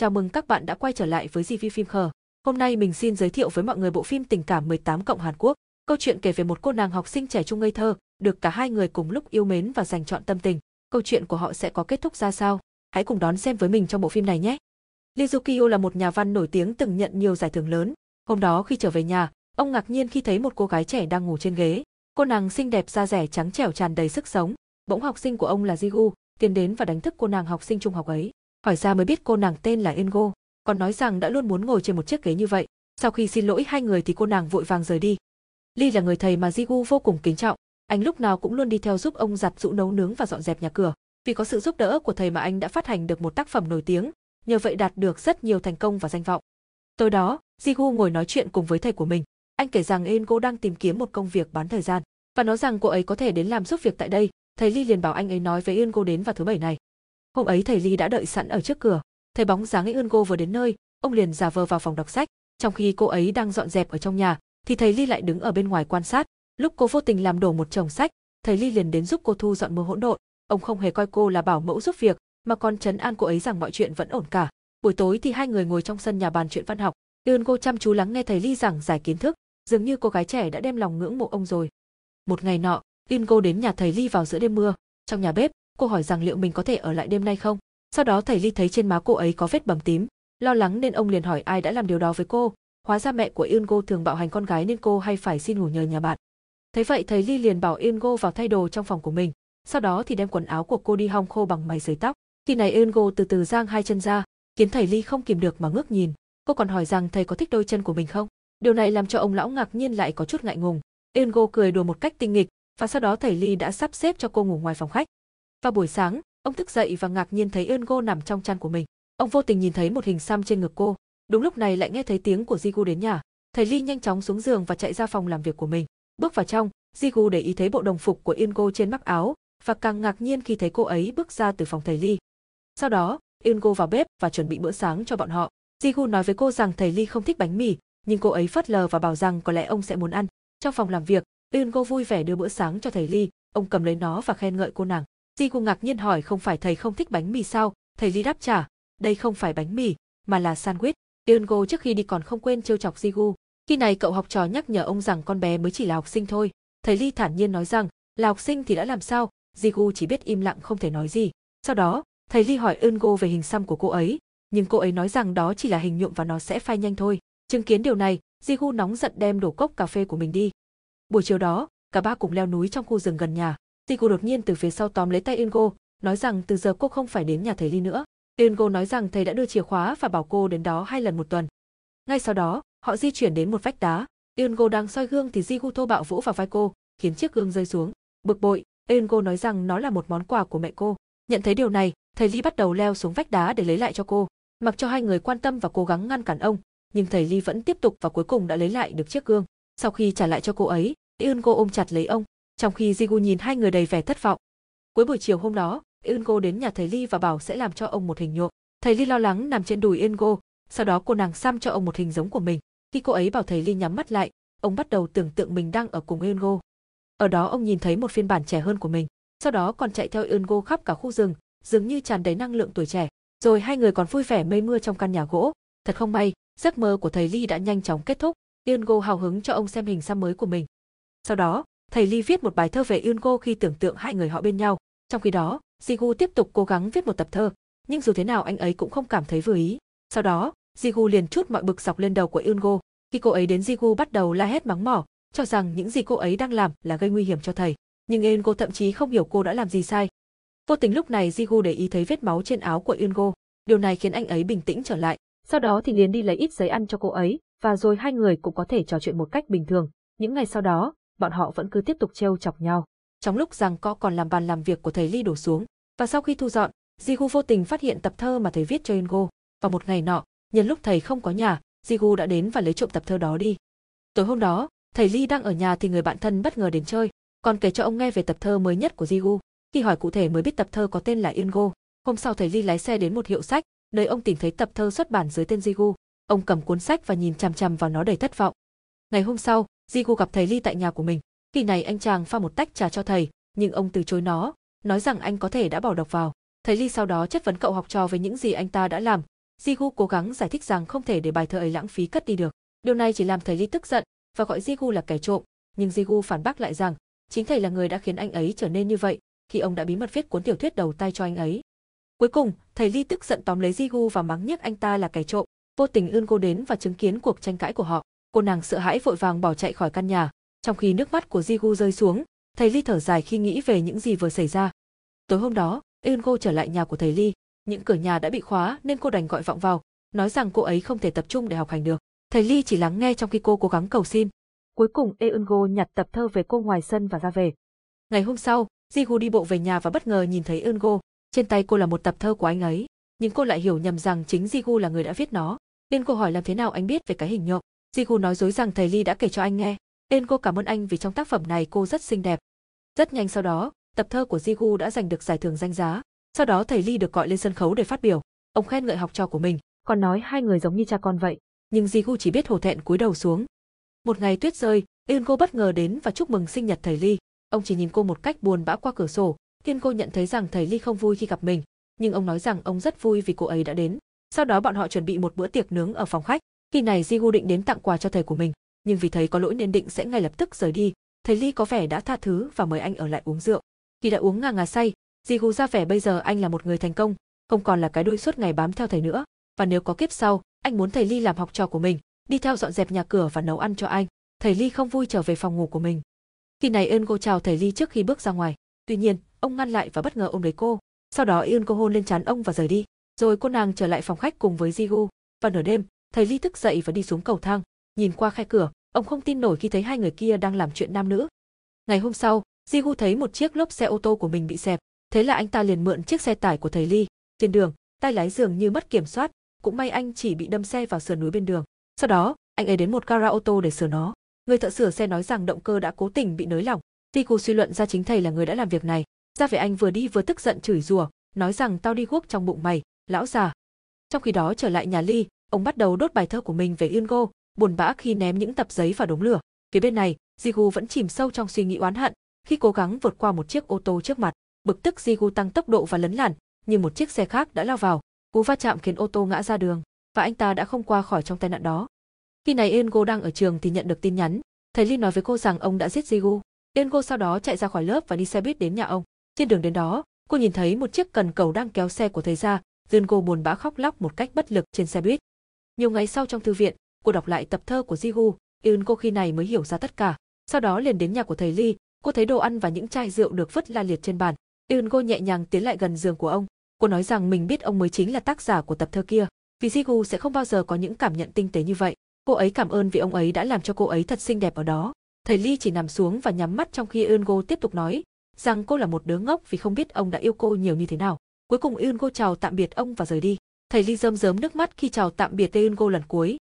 Chào mừng các bạn đã quay trở lại với GV Phim Khờ. Hôm nay mình xin giới thiệu với mọi người bộ phim tình cảm 18 cộng Hàn Quốc. Câu chuyện kể về một cô nàng học sinh trẻ trung ngây thơ, được cả hai người cùng lúc yêu mến và dành chọn tâm tình. Câu chuyện của họ sẽ có kết thúc ra sao? Hãy cùng đón xem với mình trong bộ phim này nhé. Lizukiyo là một nhà văn nổi tiếng từng nhận nhiều giải thưởng lớn. Hôm đó khi trở về nhà, ông ngạc nhiên khi thấy một cô gái trẻ đang ngủ trên ghế. Cô nàng xinh đẹp da rẻ trắng trẻo tràn đầy sức sống. Bỗng học sinh của ông là Jigu tiến đến và đánh thức cô nàng học sinh trung học ấy hỏi ra mới biết cô nàng tên là Engo, còn nói rằng đã luôn muốn ngồi trên một chiếc ghế như vậy. Sau khi xin lỗi hai người thì cô nàng vội vàng rời đi. Ly là người thầy mà Jigu vô cùng kính trọng, anh lúc nào cũng luôn đi theo giúp ông giặt giũ nấu nướng và dọn dẹp nhà cửa. Vì có sự giúp đỡ của thầy mà anh đã phát hành được một tác phẩm nổi tiếng, nhờ vậy đạt được rất nhiều thành công và danh vọng. Tối đó, Jigu ngồi nói chuyện cùng với thầy của mình. Anh kể rằng Engo đang tìm kiếm một công việc bán thời gian và nói rằng cô ấy có thể đến làm giúp việc tại đây. Thầy Ly liền bảo anh ấy nói với Engo đến vào thứ bảy này. Hôm ấy thầy Ly đã đợi sẵn ở trước cửa, thấy bóng dáng ấy cô vừa đến nơi, ông liền giả vờ vào phòng đọc sách, trong khi cô ấy đang dọn dẹp ở trong nhà, thì thầy Ly lại đứng ở bên ngoài quan sát. Lúc cô vô tình làm đổ một chồng sách, thầy Ly liền đến giúp cô thu dọn mưa hỗn độn. Ông không hề coi cô là bảo mẫu giúp việc, mà còn chấn an cô ấy rằng mọi chuyện vẫn ổn cả. Buổi tối thì hai người ngồi trong sân nhà bàn chuyện văn học. Ưn cô chăm chú lắng nghe thầy Ly giảng giải kiến thức, dường như cô gái trẻ đã đem lòng ngưỡng mộ ông rồi. Một ngày nọ, Ưn cô đến nhà thầy Ly vào giữa đêm mưa. Trong nhà bếp, cô hỏi rằng liệu mình có thể ở lại đêm nay không. Sau đó thầy Ly thấy trên má cô ấy có vết bầm tím, lo lắng nên ông liền hỏi ai đã làm điều đó với cô. Hóa ra mẹ của Eungo thường bạo hành con gái nên cô hay phải xin ngủ nhờ nhà bạn. Thế vậy thầy Ly liền bảo Eungo vào thay đồ trong phòng của mình, sau đó thì đem quần áo của cô đi hong khô bằng máy sấy tóc. Khi này Eungo từ từ giang hai chân ra, khiến thầy Ly không kìm được mà ngước nhìn. Cô còn hỏi rằng thầy có thích đôi chân của mình không? Điều này làm cho ông lão ngạc nhiên lại có chút ngại ngùng. Eungo cười đùa một cách tinh nghịch, và sau đó thầy Ly đã sắp xếp cho cô ngủ ngoài phòng khách. Vào buổi sáng, ông thức dậy và ngạc nhiên thấy ơn Go nằm trong chăn của mình. Ông vô tình nhìn thấy một hình xăm trên ngực cô. Đúng lúc này lại nghe thấy tiếng của Jigu đến nhà. Thầy Ly nhanh chóng xuống giường và chạy ra phòng làm việc của mình. Bước vào trong, Jigu để ý thấy bộ đồng phục của Go trên mắc áo và càng ngạc nhiên khi thấy cô ấy bước ra từ phòng thầy Ly. Sau đó, Go vào bếp và chuẩn bị bữa sáng cho bọn họ. Jigu nói với cô rằng thầy Ly không thích bánh mì, nhưng cô ấy phớt lờ và bảo rằng có lẽ ông sẽ muốn ăn. Trong phòng làm việc, Go vui vẻ đưa bữa sáng cho thầy Ly, ông cầm lấy nó và khen ngợi cô nàng. Di Gu ngạc nhiên hỏi không phải thầy không thích bánh mì sao, thầy Di đáp trả, đây không phải bánh mì, mà là sandwich. Eungo trước khi đi còn không quên trêu chọc Di Gu. Khi này cậu học trò nhắc nhở ông rằng con bé mới chỉ là học sinh thôi. Thầy Ly thản nhiên nói rằng, là học sinh thì đã làm sao, Di Gu chỉ biết im lặng không thể nói gì. Sau đó, thầy Ly hỏi Eungo về hình xăm của cô ấy, nhưng cô ấy nói rằng đó chỉ là hình nhuộm và nó sẽ phai nhanh thôi. Chứng kiến điều này, Di Gu nóng giận đem đổ cốc cà phê của mình đi. Buổi chiều đó, cả ba cùng leo núi trong khu rừng gần nhà. Tico đột nhiên từ phía sau tóm lấy tay Ingo, nói rằng từ giờ cô không phải đến nhà thầy Ly nữa. Ingo nói rằng thầy đã đưa chìa khóa và bảo cô đến đó hai lần một tuần. Ngay sau đó, họ di chuyển đến một vách đá. Ingo đang soi gương thì Jigu thô bạo vỗ vào vai cô, khiến chiếc gương rơi xuống. Bực bội, Ingo nói rằng nó là một món quà của mẹ cô. Nhận thấy điều này, thầy Ly bắt đầu leo xuống vách đá để lấy lại cho cô. Mặc cho hai người quan tâm và cố gắng ngăn cản ông, nhưng thầy Ly vẫn tiếp tục và cuối cùng đã lấy lại được chiếc gương. Sau khi trả lại cho cô ấy, Eun cô ôm chặt lấy ông, trong khi Jigu nhìn hai người đầy vẻ thất vọng. Cuối buổi chiều hôm đó, Ingo đến nhà thầy Ly và bảo sẽ làm cho ông một hình nhuộm. Thầy Ly lo lắng nằm trên đùi Ingo, sau đó cô nàng xăm cho ông một hình giống của mình. Khi cô ấy bảo thầy Ly nhắm mắt lại, ông bắt đầu tưởng tượng mình đang ở cùng Ingo. Ở đó ông nhìn thấy một phiên bản trẻ hơn của mình, sau đó còn chạy theo Ingo khắp cả khu rừng, dường như tràn đầy năng lượng tuổi trẻ. Rồi hai người còn vui vẻ mây mưa trong căn nhà gỗ. Thật không may, giấc mơ của thầy Ly đã nhanh chóng kết thúc. Ingo hào hứng cho ông xem hình xăm mới của mình. Sau đó, thầy Lee viết một bài thơ về Yungo khi tưởng tượng hai người họ bên nhau. Trong khi đó, Jigu tiếp tục cố gắng viết một tập thơ, nhưng dù thế nào anh ấy cũng không cảm thấy vừa ý. Sau đó, Jigu liền chút mọi bực dọc lên đầu của Yungo. Khi cô ấy đến Jigu bắt đầu la hét mắng mỏ, cho rằng những gì cô ấy đang làm là gây nguy hiểm cho thầy. Nhưng Yungo thậm chí không hiểu cô đã làm gì sai. Vô tình lúc này Jigu để ý thấy vết máu trên áo của Yungo, điều này khiến anh ấy bình tĩnh trở lại. Sau đó thì liền đi lấy ít giấy ăn cho cô ấy, và rồi hai người cũng có thể trò chuyện một cách bình thường. Những ngày sau đó, bọn họ vẫn cứ tiếp tục trêu chọc nhau. Trong lúc rằng co còn làm bàn làm việc của thầy Ly đổ xuống, và sau khi thu dọn, Jigu vô tình phát hiện tập thơ mà thầy viết cho Ingo. Và một ngày nọ, nhân lúc thầy không có nhà, Jigu đã đến và lấy trộm tập thơ đó đi. Tối hôm đó, thầy Ly đang ở nhà thì người bạn thân bất ngờ đến chơi, còn kể cho ông nghe về tập thơ mới nhất của Jigu. Khi hỏi cụ thể mới biết tập thơ có tên là Ingo. Hôm sau thầy Ly lái xe đến một hiệu sách, nơi ông tìm thấy tập thơ xuất bản dưới tên Jigu. Ông cầm cuốn sách và nhìn chằm chằm vào nó đầy thất vọng. Ngày hôm sau, Jigu gặp thầy Ly tại nhà của mình. Kỳ này anh chàng pha một tách trà cho thầy, nhưng ông từ chối nó, nói rằng anh có thể đã bỏ độc vào. Thầy Ly sau đó chất vấn cậu học trò về những gì anh ta đã làm. Jigu cố gắng giải thích rằng không thể để bài thơ ấy lãng phí cất đi được. Điều này chỉ làm thầy Ly tức giận và gọi Jigu là kẻ trộm, nhưng Jigu phản bác lại rằng chính thầy là người đã khiến anh ấy trở nên như vậy khi ông đã bí mật viết cuốn tiểu thuyết đầu tay cho anh ấy. Cuối cùng, thầy Ly tức giận tóm lấy Jigu và mắng nhiếc anh ta là kẻ trộm. Vô tình Ưn cô đến và chứng kiến cuộc tranh cãi của họ cô nàng sợ hãi vội vàng bỏ chạy khỏi căn nhà trong khi nước mắt của jigu rơi xuống thầy ly thở dài khi nghĩ về những gì vừa xảy ra tối hôm đó eungo trở lại nhà của thầy ly những cửa nhà đã bị khóa nên cô đành gọi vọng vào nói rằng cô ấy không thể tập trung để học hành được thầy ly chỉ lắng nghe trong khi cô cố gắng cầu xin cuối cùng eungo nhặt tập thơ về cô ngoài sân và ra về ngày hôm sau jigu đi bộ về nhà và bất ngờ nhìn thấy eungo trên tay cô là một tập thơ của anh ấy nhưng cô lại hiểu nhầm rằng chính jigu là người đã viết nó nên cô hỏi làm thế nào anh biết về cái hình nhộm Jigu nói dối rằng thầy Lee đã kể cho anh nghe. Nên cô cảm ơn anh vì trong tác phẩm này cô rất xinh đẹp. Rất nhanh sau đó, tập thơ của Jigu đã giành được giải thưởng danh giá. Sau đó thầy Lee được gọi lên sân khấu để phát biểu. Ông khen ngợi học trò của mình, còn nói hai người giống như cha con vậy. Nhưng Jigu chỉ biết hổ thẹn cúi đầu xuống. Một ngày tuyết rơi, Ingo bất ngờ đến và chúc mừng sinh nhật thầy Lee. Ông chỉ nhìn cô một cách buồn bã qua cửa sổ. Cô nhận thấy rằng thầy Lee không vui khi gặp mình, nhưng ông nói rằng ông rất vui vì cô ấy đã đến. Sau đó bọn họ chuẩn bị một bữa tiệc nướng ở phòng khách. Khi này Di Gu định đến tặng quà cho thầy của mình, nhưng vì thấy có lỗi nên định sẽ ngay lập tức rời đi. Thầy Ly có vẻ đã tha thứ và mời anh ở lại uống rượu. Khi đã uống ngà ngà say, Di Gu ra vẻ bây giờ anh là một người thành công, không còn là cái đuôi suốt ngày bám theo thầy nữa. Và nếu có kiếp sau, anh muốn thầy Ly làm học trò của mình, đi theo dọn dẹp nhà cửa và nấu ăn cho anh. Thầy Ly không vui trở về phòng ngủ của mình. Khi này Eun cô chào thầy Ly trước khi bước ra ngoài. Tuy nhiên, ông ngăn lại và bất ngờ ôm lấy cô. Sau đó Eun cô hôn lên trán ông và rời đi. Rồi cô nàng trở lại phòng khách cùng với Jigu. Và nửa đêm, Thầy Ly thức dậy và đi xuống cầu thang, nhìn qua khe cửa, ông không tin nổi khi thấy hai người kia đang làm chuyện nam nữ. Ngày hôm sau, Jigu thấy một chiếc lốp xe ô tô của mình bị xẹp, thế là anh ta liền mượn chiếc xe tải của thầy Ly. Trên đường, tay lái dường như mất kiểm soát, cũng may anh chỉ bị đâm xe vào sườn núi bên đường. Sau đó, anh ấy đến một gara ô tô để sửa nó. Người thợ sửa xe nói rằng động cơ đã cố tình bị nới lỏng. Jigu suy luận ra chính thầy là người đã làm việc này. Ra về anh vừa đi vừa tức giận chửi rủa, nói rằng tao đi guốc trong bụng mày, lão già. Trong khi đó trở lại nhà Ly, ông bắt đầu đốt bài thơ của mình về Yungo, buồn bã khi ném những tập giấy vào đống lửa. Phía bên này, Jigu vẫn chìm sâu trong suy nghĩ oán hận, khi cố gắng vượt qua một chiếc ô tô trước mặt, bực tức Jigu tăng tốc độ và lấn làn, nhưng một chiếc xe khác đã lao vào, cú va chạm khiến ô tô ngã ra đường và anh ta đã không qua khỏi trong tai nạn đó. Khi này Engo đang ở trường thì nhận được tin nhắn, thầy Lin nói với cô rằng ông đã giết Jigu. Engo sau đó chạy ra khỏi lớp và đi xe buýt đến nhà ông. Trên đường đến đó, cô nhìn thấy một chiếc cần cầu đang kéo xe của thầy ra, Jungo buồn bã khóc lóc một cách bất lực trên xe buýt. Nhiều ngày sau trong thư viện, cô đọc lại tập thơ của Jihu, Yun cô khi này mới hiểu ra tất cả. Sau đó liền đến nhà của thầy Ly, cô thấy đồ ăn và những chai rượu được vứt la liệt trên bàn. Yun cô nhẹ nhàng tiến lại gần giường của ông. Cô nói rằng mình biết ông mới chính là tác giả của tập thơ kia, vì Jigu sẽ không bao giờ có những cảm nhận tinh tế như vậy. Cô ấy cảm ơn vì ông ấy đã làm cho cô ấy thật xinh đẹp ở đó. Thầy Ly chỉ nằm xuống và nhắm mắt trong khi Eungo tiếp tục nói rằng cô là một đứa ngốc vì không biết ông đã yêu cô nhiều như thế nào. Cuối cùng Eungo chào tạm biệt ông và rời đi. Thầy Ly rơm rớm nước mắt khi chào tạm biệt Teungo lần cuối.